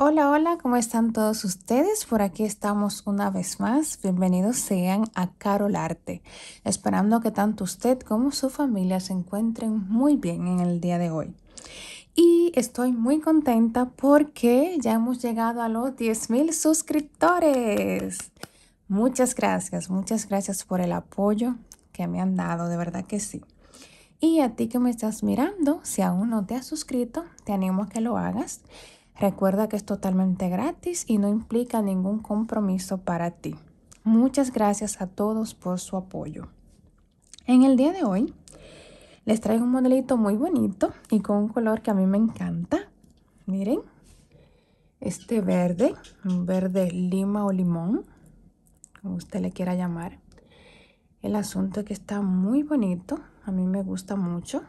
Hola, hola, ¿cómo están todos ustedes? Por aquí estamos una vez más. Bienvenidos sean a Carol Arte, esperando que tanto usted como su familia se encuentren muy bien en el día de hoy. Y estoy muy contenta porque ya hemos llegado a los 10.000 suscriptores. Muchas gracias, muchas gracias por el apoyo que me han dado, de verdad que sí. Y a ti que me estás mirando, si aún no te has suscrito, te animo a que lo hagas. Recuerda que es totalmente gratis y no implica ningún compromiso para ti. Muchas gracias a todos por su apoyo. En el día de hoy les traigo un modelito muy bonito y con un color que a mí me encanta. Miren, este verde, un verde lima o limón, como usted le quiera llamar. El asunto es que está muy bonito, a mí me gusta mucho.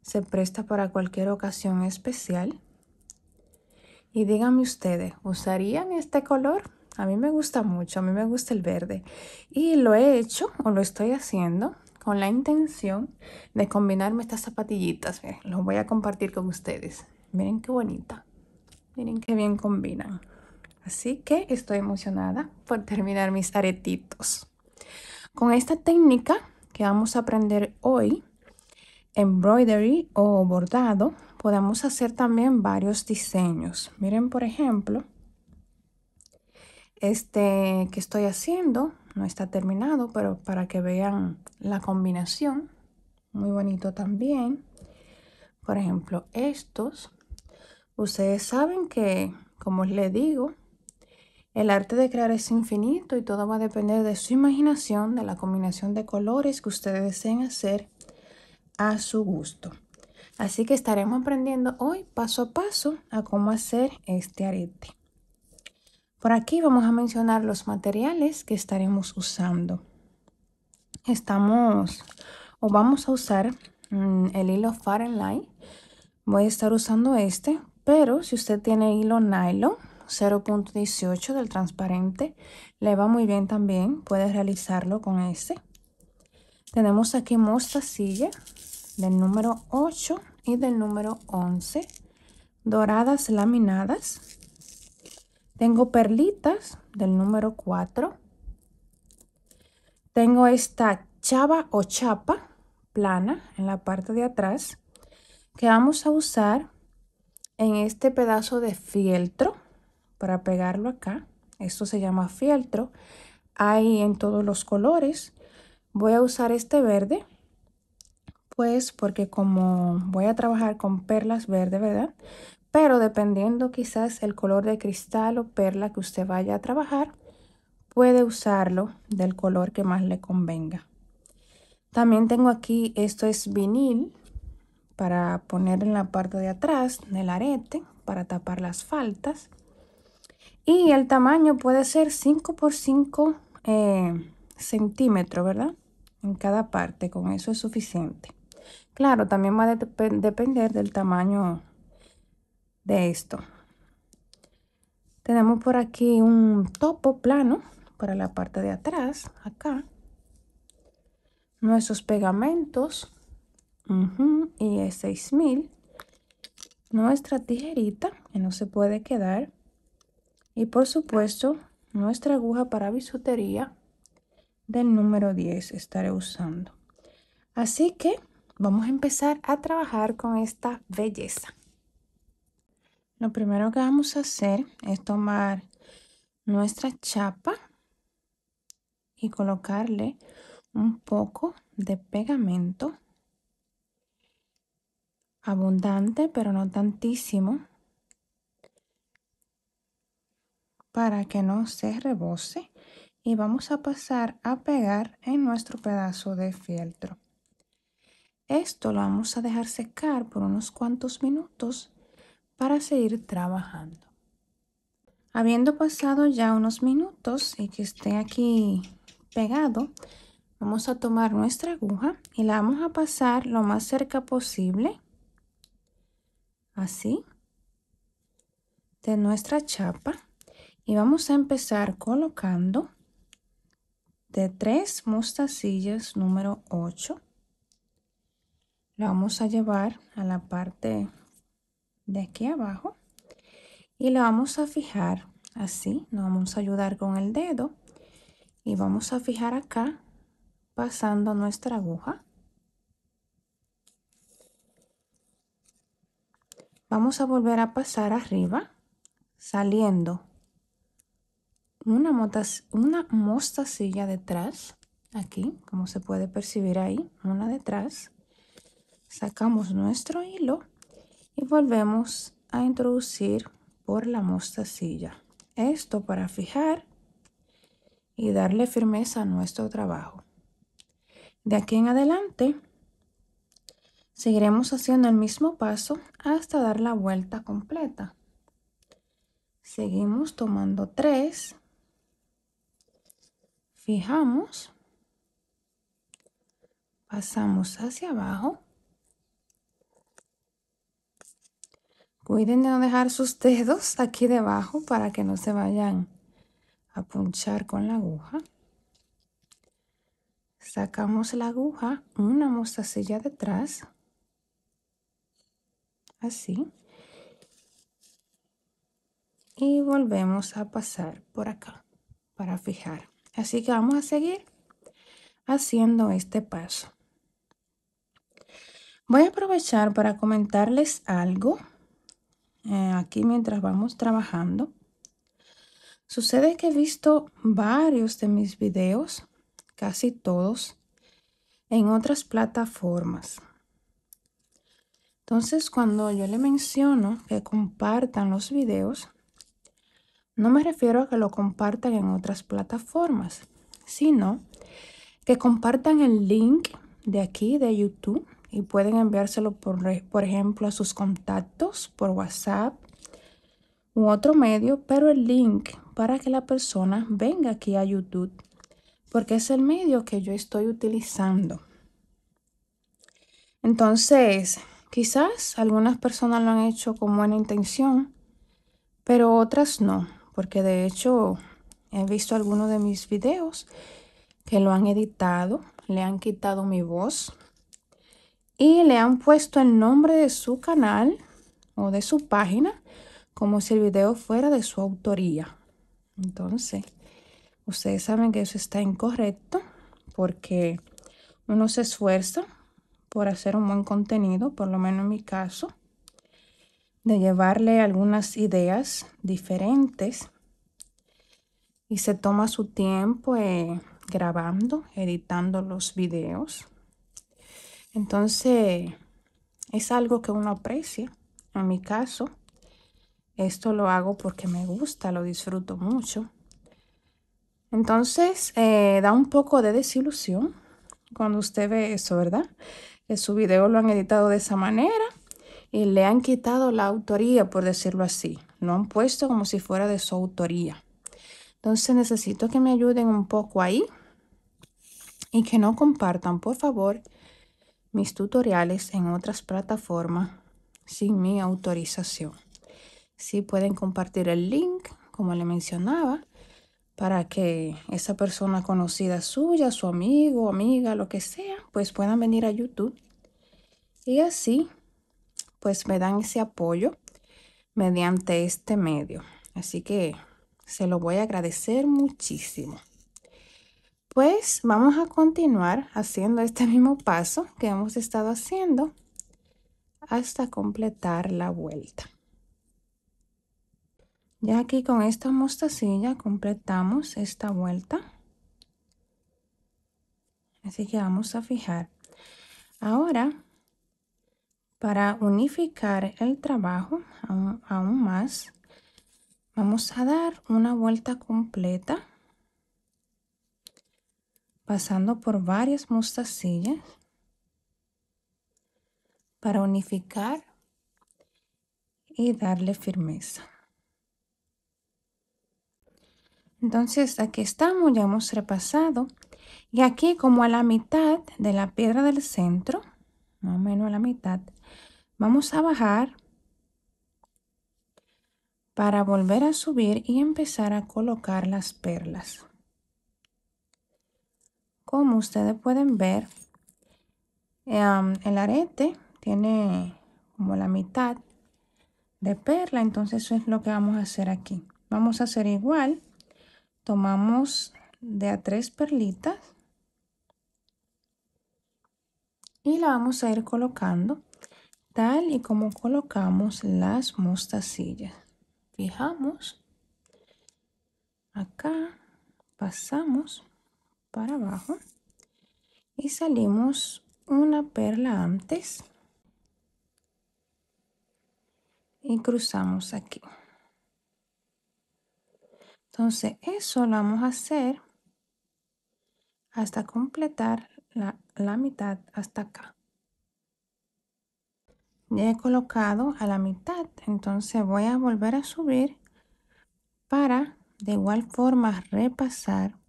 Se presta para cualquier ocasión especial. Y díganme ustedes, ¿usarían este color? A mí me gusta mucho, a mí me gusta el verde. Y lo he hecho o lo estoy haciendo con la intención de combinarme estas zapatillitas. Miren, los voy a compartir con ustedes. Miren qué bonita. Miren qué bien combinan. Así que estoy emocionada por terminar mis aretitos. Con esta técnica que vamos a aprender hoy, embroidery o bordado, Podemos hacer también varios diseños. Miren, por ejemplo, este que estoy haciendo no está terminado, pero para que vean la combinación, muy bonito también. Por ejemplo, estos, ustedes saben que, como les digo, el arte de crear es infinito y todo va a depender de su imaginación, de la combinación de colores que ustedes deseen hacer a su gusto. Así que estaremos aprendiendo hoy paso a paso a cómo hacer este arete. Por aquí vamos a mencionar los materiales que estaremos usando. Estamos o vamos a usar mm, el hilo Fahrenheit. Voy a estar usando este, pero si usted tiene hilo nylon 0.18 del transparente, le va muy bien también. Puede realizarlo con este. Tenemos aquí mostacilla del número 8 y del número 11, doradas laminadas. Tengo perlitas del número 4. Tengo esta chava o chapa plana en la parte de atrás que vamos a usar en este pedazo de fieltro para pegarlo acá. Esto se llama fieltro. Hay en todos los colores. Voy a usar este verde pues porque como voy a trabajar con perlas verde, ¿verdad? Pero dependiendo quizás el color de cristal o perla que usted vaya a trabajar, puede usarlo del color que más le convenga. También tengo aquí, esto es vinil para poner en la parte de atrás del arete para tapar las faltas. Y el tamaño puede ser 5 por 5 eh, centímetros, ¿verdad? En cada parte, con eso es suficiente. Claro, también va a depender del tamaño de esto. Tenemos por aquí un topo plano para la parte de atrás, acá. Nuestros pegamentos. y es 6000. Nuestra tijerita, que no se puede quedar. Y por supuesto, nuestra aguja para bisutería del número 10 estaré usando. Así que vamos a empezar a trabajar con esta belleza. Lo primero que vamos a hacer es tomar nuestra chapa y colocarle un poco de pegamento abundante pero no tantísimo para que no se rebose y vamos a pasar a pegar en nuestro pedazo de fieltro. Esto lo vamos a dejar secar por unos cuantos minutos para seguir trabajando. Habiendo pasado ya unos minutos y que esté aquí pegado, vamos a tomar nuestra aguja y la vamos a pasar lo más cerca posible, así, de nuestra chapa y vamos a empezar colocando de tres mostacillas número 8 vamos a llevar a la parte de aquí abajo y lo vamos a fijar así, nos vamos a ayudar con el dedo y vamos a fijar acá pasando nuestra aguja. Vamos a volver a pasar arriba saliendo una, una mostacilla detrás, aquí como se puede percibir ahí, una detrás sacamos nuestro hilo y volvemos a introducir por la mostacilla. Esto para fijar y darle firmeza a nuestro trabajo. De aquí en adelante seguiremos haciendo el mismo paso hasta dar la vuelta completa. Seguimos tomando tres fijamos, pasamos hacia abajo Cuiden de no dejar sus dedos aquí debajo para que no se vayan a punchar con la aguja. Sacamos la aguja, una mostacilla detrás, así. Y volvemos a pasar por acá para fijar. Así que vamos a seguir haciendo este paso. Voy a aprovechar para comentarles algo eh, aquí mientras vamos trabajando. Sucede que he visto varios de mis videos, casi todos, en otras plataformas. Entonces, cuando yo le menciono que compartan los videos, no me refiero a que lo compartan en otras plataformas, sino que compartan el link de aquí de YouTube y pueden enviárselo por, por ejemplo a sus contactos por WhatsApp u otro medio, pero el link para que la persona venga aquí a YouTube, porque es el medio que yo estoy utilizando. Entonces, quizás algunas personas lo han hecho con buena intención, pero otras no, porque de hecho he visto algunos de mis videos que lo han editado, le han quitado mi voz, y le han puesto el nombre de su canal o de su página como si el video fuera de su autoría. Entonces, ustedes saben que eso está incorrecto porque uno se esfuerza por hacer un buen contenido, por lo menos en mi caso, de llevarle algunas ideas diferentes y se toma su tiempo eh, grabando, editando los videos. Entonces, es algo que uno aprecia. En mi caso, esto lo hago porque me gusta, lo disfruto mucho. Entonces, eh, da un poco de desilusión cuando usted ve eso, ¿verdad? Que su video lo han editado de esa manera y le han quitado la autoría, por decirlo así. Lo han puesto como si fuera de su autoría. Entonces, necesito que me ayuden un poco ahí y que no compartan, por favor, mis tutoriales en otras plataformas sin mi autorización. si pueden compartir el link, como le mencionaba, para que esa persona conocida suya, su amigo, amiga, lo que sea, pues puedan venir a YouTube. Y así, pues me dan ese apoyo mediante este medio. Así que se lo voy a agradecer muchísimo. Pues vamos a continuar haciendo este mismo paso que hemos estado haciendo hasta completar la vuelta. Ya aquí con esta mostacilla completamos esta vuelta. Así que vamos a fijar. Ahora, para unificar el trabajo aún, aún más, vamos a dar una vuelta completa pasando por varias mostacillas para unificar y darle firmeza. Entonces aquí estamos, ya hemos repasado. Y aquí como a la mitad de la piedra del centro, más o menos a la mitad, vamos a bajar para volver a subir y empezar a colocar las perlas. Como ustedes pueden ver, em, el arete tiene como la mitad de perla, entonces eso es lo que vamos a hacer aquí. Vamos a hacer igual, tomamos de a tres perlitas y la vamos a ir colocando tal y como colocamos las mostacillas. Fijamos acá, pasamos para abajo y salimos una perla antes y cruzamos aquí entonces eso lo vamos a hacer hasta completar la, mitad hasta acá ya he colocado a la mitad entonces voy a volver a subir para de igual forma repasar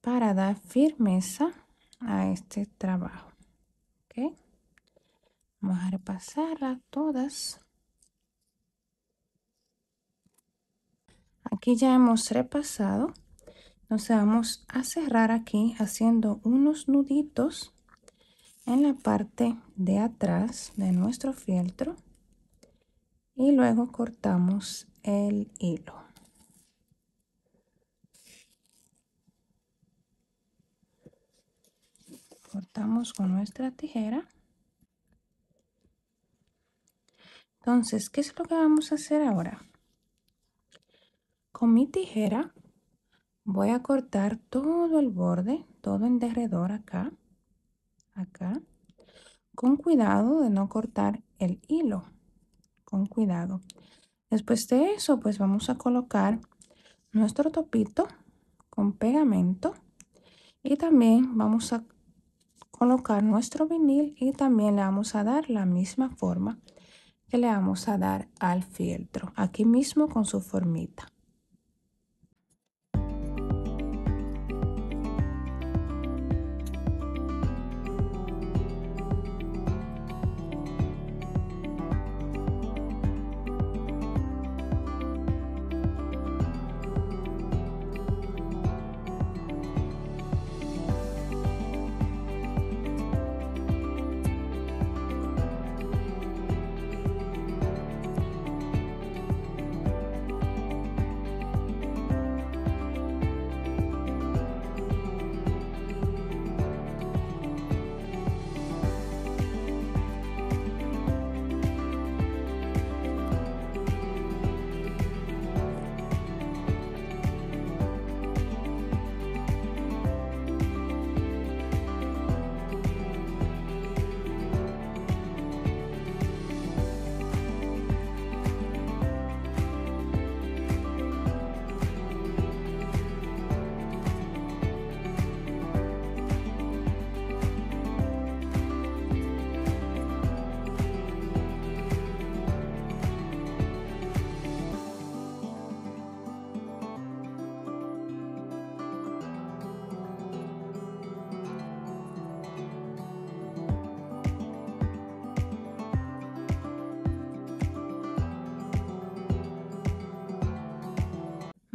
para dar firmeza a este trabajo. Vamos a repasarla todas. Aquí ya hemos repasado. Entonces vamos a cerrar aquí haciendo unos nuditos en la parte de atrás de nuestro fieltro y luego cortamos el hilo. cortamos con nuestra tijera entonces qué es lo que vamos a hacer ahora con mi tijera voy a cortar todo el borde todo en derredor acá acá con cuidado de no cortar el hilo con cuidado después de eso pues vamos a colocar nuestro topito con pegamento y también vamos a colocar nuestro vinil y también le vamos a dar la misma forma que le vamos a dar al fieltro, aquí mismo con su formita.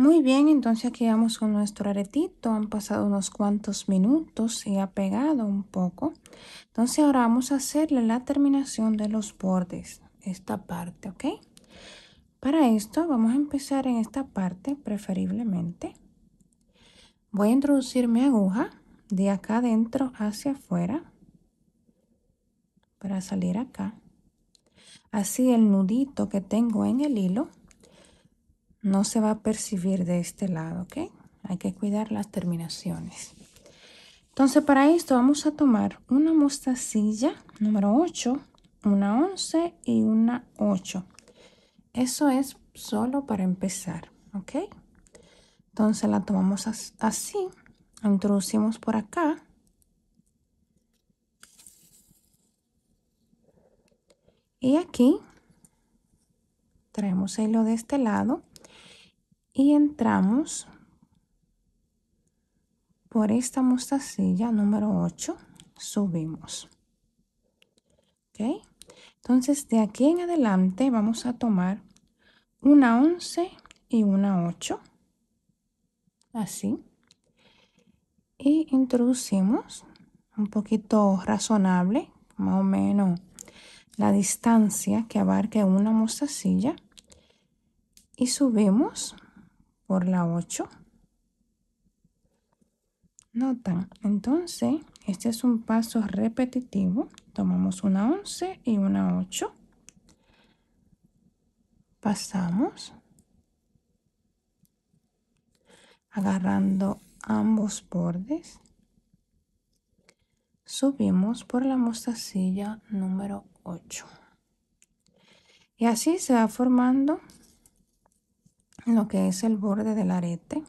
Muy bien, entonces aquí vamos con nuestro aretito. Han pasado unos cuantos minutos y ha pegado un poco. Entonces ahora vamos a hacerle la terminación de los bordes, esta parte, ¿ok? Para esto vamos a empezar en esta parte preferiblemente. Voy a introducir mi aguja de acá adentro hacia afuera para salir acá. Así el nudito que tengo en el hilo no se va a percibir de este lado, ¿ok? Hay que cuidar las terminaciones. Entonces, para esto vamos a tomar una mostacilla número 8, una 11 y una 8. Eso es solo para empezar, ¿ok? Entonces la tomamos así, introducimos por acá. Y aquí traemos el hilo de este lado y entramos por esta mostacilla número 8, subimos. ¿Ok? Entonces, de aquí en adelante vamos a tomar una 11 y una 8. Así. Y introducimos un poquito razonable, más o menos la distancia que abarque una mostacilla. Y subimos por la 8. Notan, entonces, este es un paso repetitivo. Tomamos una 11 y una 8. Pasamos. Agarrando ambos bordes. Subimos por la mostacilla número 8. Y así se va formando lo que es el borde del arete.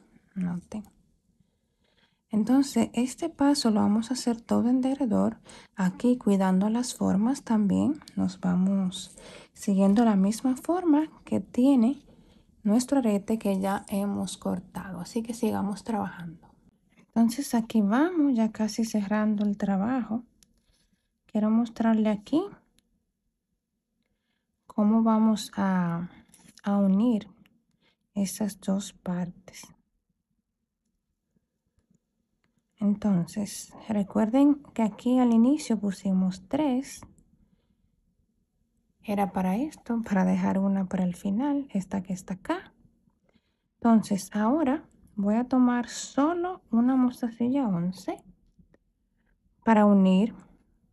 Entonces, este paso lo vamos a hacer todo en derredor. Aquí, cuidando las formas también, nos vamos siguiendo la misma forma que tiene nuestro arete que ya hemos cortado. Así que sigamos trabajando. Entonces, aquí vamos, ya casi cerrando el trabajo. Quiero mostrarle aquí cómo vamos a, a unir esas dos partes. Entonces, recuerden que aquí al inicio pusimos tres Era para esto, para dejar una para el final, esta que está acá. Entonces, ahora voy a tomar solo una mostacilla 11 para unir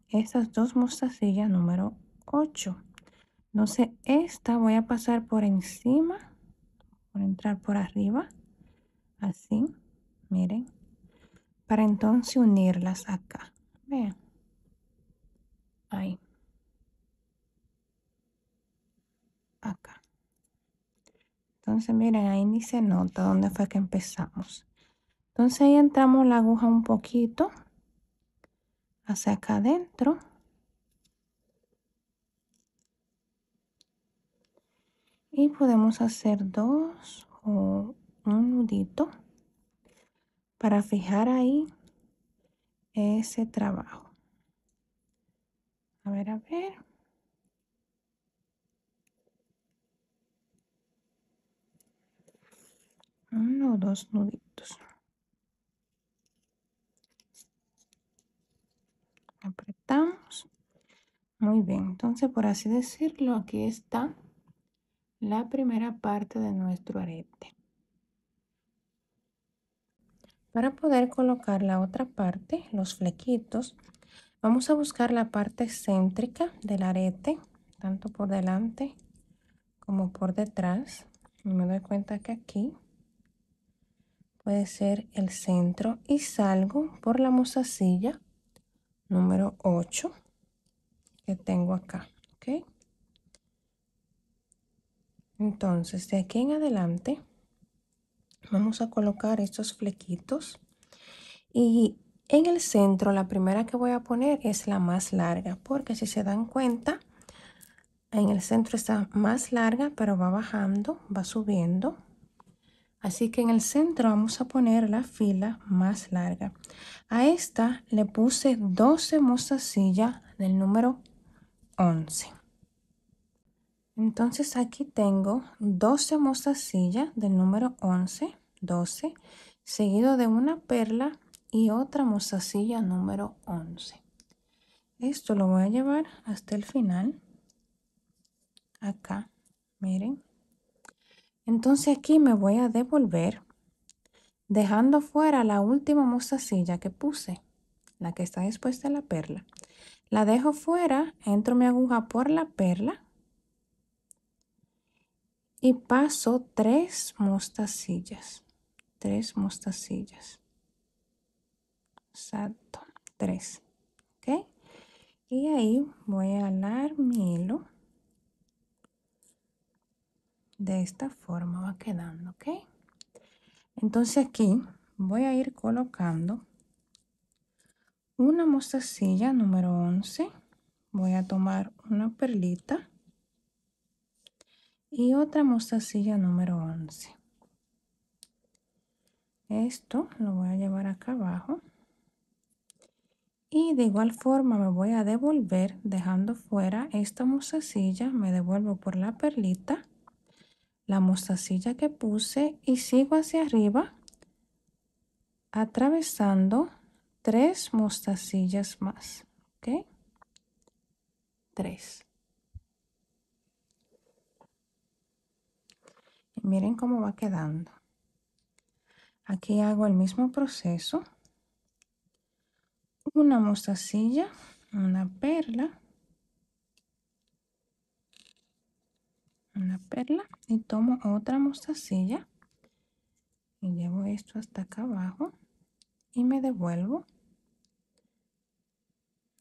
estas dos mostacillas número 8. Entonces, esta voy a pasar por encima por entrar por arriba, así, miren, para entonces unirlas acá, vean, ahí, acá. Entonces miren, ahí ni se nota dónde fue que empezamos. Entonces ahí entramos la aguja un poquito hacia acá adentro. y podemos hacer dos o un nudito para fijar ahí ese trabajo. A ver, a ver. Uno o dos nuditos. Apretamos. Muy bien, entonces por así decirlo, aquí está la primera parte de nuestro arete. Para poder colocar la otra parte, los flequitos, vamos a buscar la parte céntrica del arete, tanto por delante como por detrás. Me doy cuenta que aquí puede ser el centro y salgo por la mozasilla número 8 que tengo acá. Entonces, de aquí en adelante, vamos a colocar estos flequitos. Y en el centro, la primera que voy a poner es la más larga, porque si se dan cuenta, en el centro está más larga, pero va bajando, va subiendo. Así que en el centro vamos a poner la fila más larga. A esta le puse 12 mostacillas del número 11. Entonces aquí tengo 12 mostacillas del número 11, 12, seguido de una perla y otra mostacilla número 11. Esto lo voy a llevar hasta el final. Acá, miren. Entonces aquí me voy a devolver dejando fuera la última mostacilla que puse, la que está después de la perla. La dejo fuera, entro mi aguja por la perla y paso tres mostacillas. Tres mostacillas. salto tres. ¿Ok? Y ahí voy a alar mi hilo. De esta forma va quedando, ¿ok? Entonces aquí voy a ir colocando una mostacilla número 11. Voy a tomar una perlita y otra mostacilla número 11 esto lo voy a llevar acá abajo y de igual forma me voy a devolver dejando fuera esta mostacilla me devuelvo por la perlita la mostacilla que puse y sigo hacia arriba atravesando tres mostacillas más ok tres miren cómo va quedando aquí hago el mismo proceso una mostacilla una perla una perla y tomo otra mostacilla y llevo esto hasta acá abajo y me devuelvo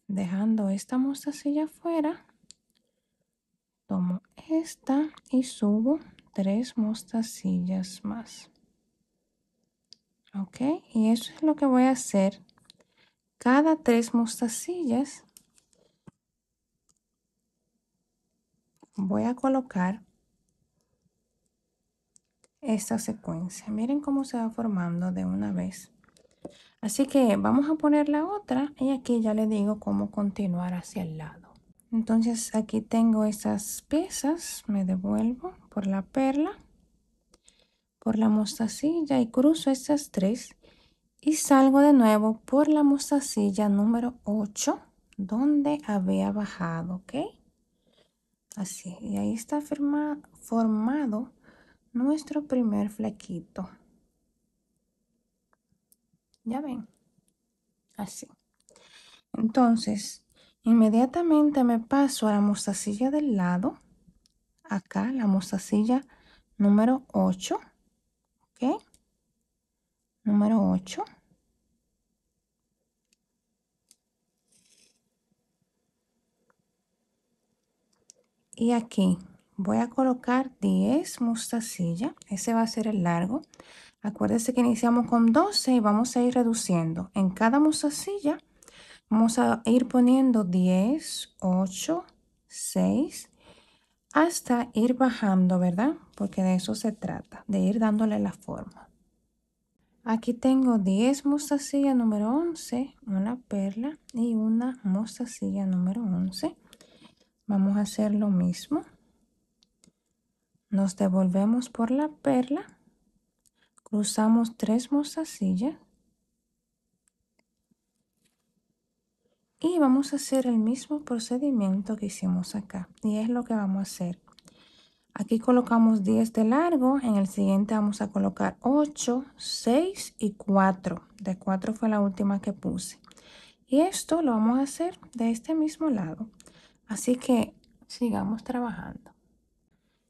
dejando esta mostacilla afuera tomo esta y subo tres mostacillas más. ¿Ok? Y eso es lo que voy a hacer. Cada tres mostacillas voy a colocar esta secuencia. Miren cómo se va formando de una vez. Así que vamos a poner la otra y aquí ya le digo cómo continuar hacia el lado. Entonces aquí tengo esas piezas, me devuelvo por la perla, por la mostacilla y cruzo estas tres y salgo de nuevo por la mostacilla número 8 donde había bajado, ¿ok? Así, y ahí está formado nuestro primer flequito. Ya ven, así. Entonces, Inmediatamente me paso a la mostacilla del lado. Acá, la mostacilla número 8. ¿Ok? Número 8. Y aquí voy a colocar 10 mostacillas. Ese va a ser el largo. Acuérdense que iniciamos con 12 y vamos a ir reduciendo. En cada mostacilla Vamos a ir poniendo 10, 8, 6, hasta ir bajando, ¿verdad? Porque de eso se trata, de ir dándole la forma. Aquí tengo 10 mostacillas número 11, una perla y una mostacilla número 11. Vamos a hacer lo mismo. Nos devolvemos por la perla, cruzamos 3 mostacillas y vamos a hacer el mismo procedimiento que hicimos acá y es lo que vamos a hacer aquí colocamos 10 de largo en el siguiente vamos a colocar 8 6 y 4 de 4 fue la última que puse y esto lo vamos a hacer de este mismo lado así que sigamos trabajando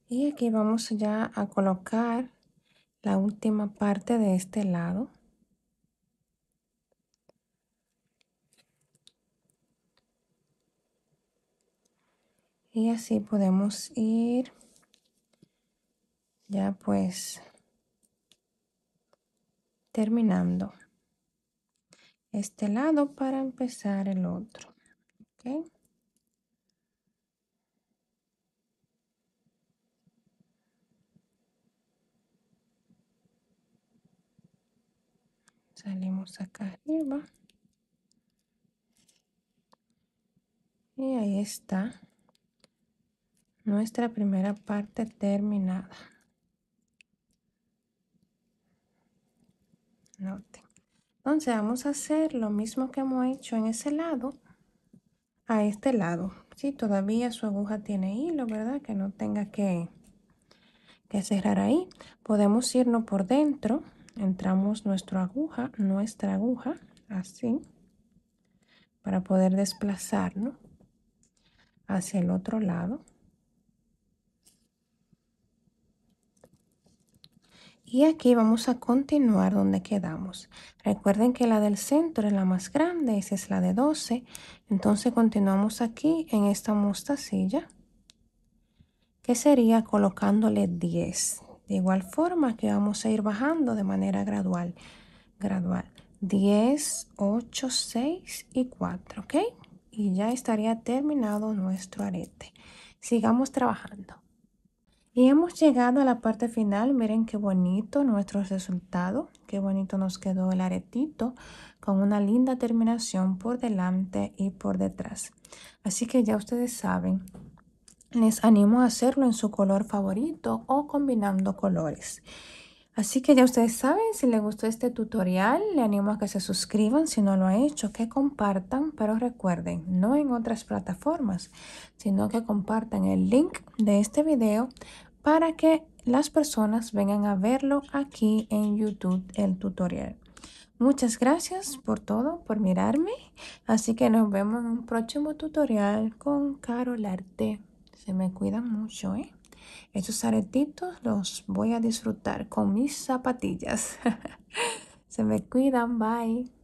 y aquí vamos ya a colocar la última parte de este lado Y así podemos ir ya pues terminando este lado para empezar el otro. Salimos acá arriba. Y ahí está. Nuestra primera parte terminada. Entonces vamos a hacer lo mismo que hemos hecho en ese lado a este lado. Si todavía su aguja tiene hilo, ¿verdad? Que no tenga que, que cerrar ahí. Podemos irnos por dentro. Entramos nuestra aguja, nuestra aguja, así, para poder desplazarnos hacia el otro lado. Y aquí vamos a continuar donde quedamos. Recuerden que la del centro es la más grande, esa es la de 12. Entonces continuamos aquí en esta mostacilla, que sería colocándole 10. De igual forma que vamos a ir bajando de manera gradual. Gradual. 10, 8, 6 y 4, ¿ok? Y ya estaría terminado nuestro arete. Sigamos trabajando. Y hemos llegado a la parte final, miren qué bonito nuestro resultado, qué bonito nos quedó el aretito con una linda terminación por delante y por detrás. Así que ya ustedes saben, les animo a hacerlo en su color favorito o combinando colores. Así que ya ustedes saben, si les gustó este tutorial, le animo a que se suscriban si no lo han hecho, que compartan, pero recuerden, no en otras plataformas, sino que compartan el link de este video para que las personas vengan a verlo aquí en YouTube, el tutorial. Muchas gracias por todo, por mirarme. Así que nos vemos en un próximo tutorial con Carol Arte. Se me cuidan mucho, ¿eh? Estos aretitos los voy a disfrutar con mis zapatillas. Se me cuidan, bye.